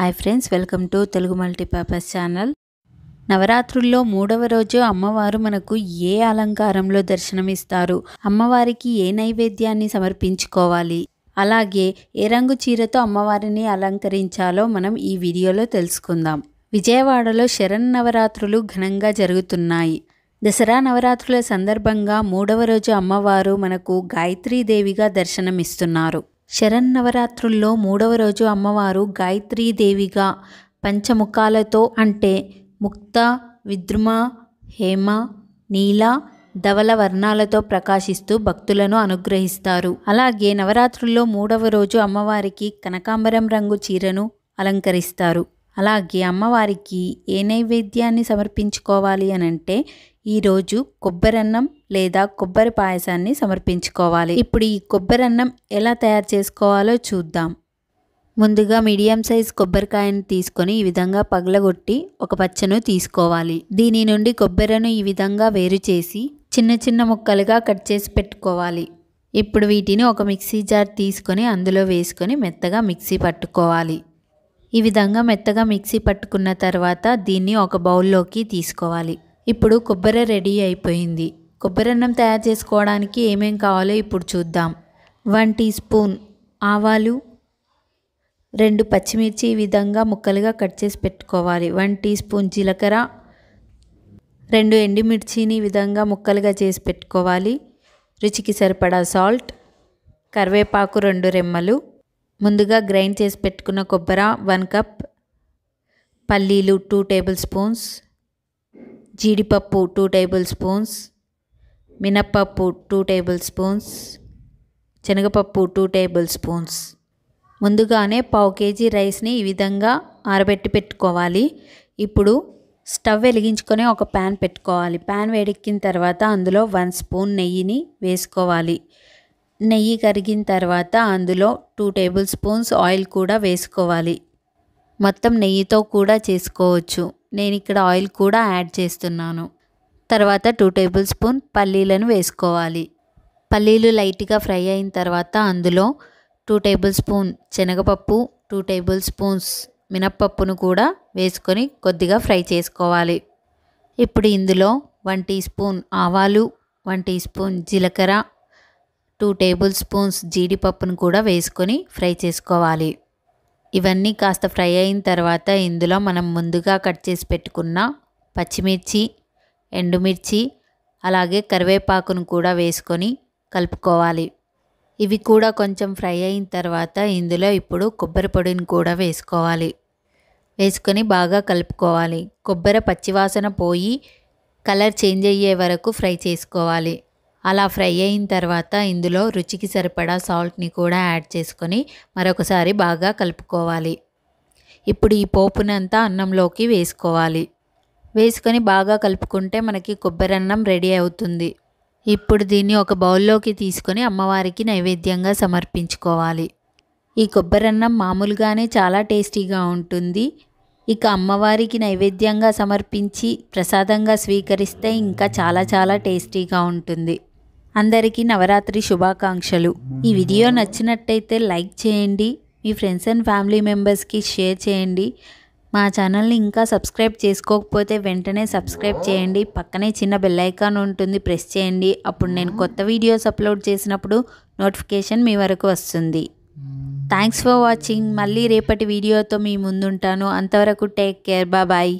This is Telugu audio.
hi friends welcome to Telugu multipurpose channel నవరాత్రుల్లో మూడవ రోజు అమ్మవారు మనకు ఏ అలంకారంలో దర్శనమిస్తారు అమ్మవారికి ఏ నైవేద్యాన్ని సమర్పించుకోవాలి అలాగే ఏ రంగు చీరతో అమ్మవారిని అలంకరించాలో మనం ఈ వీడియోలో తెలుసుకుందాం విజయవాడలో శరణ్ నవరాత్రులు ఘనంగా జరుగుతున్నాయి దసరా నవరాత్రుల సందర్భంగా మూడవ రోజు అమ్మవారు మనకు గాయత్రీదేవిగా దర్శనమిస్తున్నారు శరన్నవరాత్రుల్లో మూడవ రోజు అమ్మవారు గాయత్రీదేవిగా పంచముఖాలతో అంటే ముక్త విద్రుమ హేమ నీల ధవల వర్ణాలతో ప్రకాశిస్తూ భక్తులను అనుగ్రహిస్తారు అలాగే నవరాత్రుల్లో మూడవ రోజు అమ్మవారికి కనకాంబరం రంగు చీరను అలంకరిస్తారు అలాగే అమ్మవారికి ఏ నైవేద్యాన్ని సమర్పించుకోవాలి అని అంటే ఈరోజు కొబ్బరన్నం లేదా కొబ్బరి పాయసాన్ని సమర్పించుకోవాలి ఇప్పుడు ఈ కొబ్బరన్నం ఎలా తయారు చేసుకోవాలో చూద్దాం ముందుగా మీడియం సైజ్ కొబ్బరికాయను తీసుకొని ఈ విధంగా పగలగొట్టి ఒక పచ్చను తీసుకోవాలి దీని నుండి కొబ్బరిను ఈ విధంగా వేరు చేసి చిన్న చిన్న ముక్కలుగా కట్ చేసి పెట్టుకోవాలి ఇప్పుడు వీటిని ఒక మిక్సీ జార్ తీసుకొని అందులో వేసుకొని మెత్తగా మిక్సీ పట్టుకోవాలి ఈ విధంగా మెత్తగా మిక్సీ పట్టుకున్న తర్వాత దీన్ని ఒక బౌల్లోకి తీసుకోవాలి ఇప్పుడు కొబ్బరి రెడీ అయిపోయింది కొబ్బరి అన్నం తయారు చేసుకోవడానికి ఏమేం కావాలో ఇప్పుడు చూద్దాం వన్ టీ స్పూన్ ఆవాలు రెండు పచ్చిమిర్చి ఈ విధంగా ముక్కలుగా కట్ చేసి పెట్టుకోవాలి వన్ టీ స్పూన్ జీలకర్ర రెండు ఎండుమిర్చిని ఈ విధంగా ముక్కలుగా చేసి పెట్టుకోవాలి రుచికి సరిపడా సాల్ట్ కరివేపాకు రెండు రెమ్మలు ముందుగా గ్రైండ్ చేసి పెట్టుకున్న కొబ్బరి వన్ కప్ పల్లీలు టూ టేబుల్ స్పూన్స్ జీడిపప్పు టూ టేబుల్ స్పూన్స్ మినప్పప్పు టూ టేబుల్ స్పూన్స్ శనగపప్పు టూ టేబుల్ స్పూన్స్ ముందుగానే పావు కేజీ రైస్ని ఈ విధంగా ఆరబెట్టి పెట్టుకోవాలి ఇప్పుడు స్టవ్ వెలిగించుకొని ఒక ప్యాన్ పెట్టుకోవాలి ప్యాన్ వేడెక్కిన తర్వాత అందులో వన్ స్పూన్ నెయ్యిని వేసుకోవాలి నెయ్యి కరిగిన తర్వాత అందులో టూ టేబుల్ స్పూన్స్ ఆయిల్ కూడా వేసుకోవాలి మొత్తం నెయ్యితో కూడా చేసుకోవచ్చు నేను ఇక్కడ ఆయిల్ కూడా యాడ్ చేస్తున్నాను తర్వాత టూ టేబుల్ స్పూన్ పల్లీలను వేసుకోవాలి పల్లీలు లైట్గా ఫ్రై అయిన తర్వాత అందులో టూ టేబుల్ స్పూన్ శనగపప్పు టూ టేబుల్ స్పూన్స్ మినప్పప్పును కూడా వేసుకొని కొద్దిగా ఫ్రై చేసుకోవాలి ఇప్పుడు ఇందులో వన్ టీ స్పూన్ ఆవాలు వన్ టీ స్పూన్ జీలకర్ర టూ టేబుల్ స్పూన్స్ జీడిపప్పును కూడా వేసుకొని ఫ్రై చేసుకోవాలి ఇవన్నీ కాస్త ఫ్రై అయిన తర్వాత ఇందులో మనం ముందుగా కట్ చేసి పెట్టుకున్న పచ్చిమిర్చి ఎండుమిర్చి అలాగే కరివేపాకును కూడా వేసుకొని కలుపుకోవాలి ఇవి కూడా కొంచెం ఫ్రై అయిన తర్వాత ఇందులో ఇప్పుడు కొబ్బరి పొడిని కూడా వేసుకోవాలి వేసుకొని బాగా కలుపుకోవాలి కొబ్బరి పచ్చివాసన పోయి కలర్ చేంజ్ అయ్యే వరకు ఫ్రై చేసుకోవాలి అలా ఫ్రై అయిన తర్వాత ఇందులో రుచికి సరిపడా సాల్ట్ని కూడా యాడ్ చేసుకొని మరొకసారి బాగా కలుపుకోవాలి ఇప్పుడు ఈ పోపునంతా అన్నంలోకి వేసుకోవాలి వేసుకొని బాగా కలుపుకుంటే మనకి కొబ్బరి అన్నం రెడీ అవుతుంది ఇప్పుడు దీన్ని ఒక బౌల్లోకి తీసుకొని అమ్మవారికి నైవేద్యంగా సమర్పించుకోవాలి ఈ కొబ్బరన్నం మామూలుగానే చాలా టేస్టీగా ఉంటుంది ఇక అమ్మవారికి నైవేద్యంగా సమర్పించి ప్రసాదంగా స్వీకరిస్తే ఇంకా చాలా చాలా టేస్టీగా ఉంటుంది అందరికీ నవరాత్రి శుభాకాంక్షలు ఈ వీడియో నచ్చినట్టయితే లైక్ చేయండి మీ ఫ్రెండ్స్ అండ్ ఫ్యామిలీ మెంబర్స్కి షేర్ చేయండి మా ఛానల్ని ఇంకా సబ్స్క్రైబ్ చేసుకోకపోతే వెంటనే సబ్స్క్రైబ్ చేయండి పక్కనే చిన్న బెల్ ఐకాన్ ఉంటుంది ప్రెస్ చేయండి అప్పుడు నేను కొత్త వీడియోస్ అప్లోడ్ చేసినప్పుడు నోటిఫికేషన్ మీ వరకు వస్తుంది థ్యాంక్స్ ఫర్ వాచింగ్ మళ్ళీ రేపటి వీడియోతో మీ ముందుంటాను అంతవరకు టేక్ కేర్ బాయ్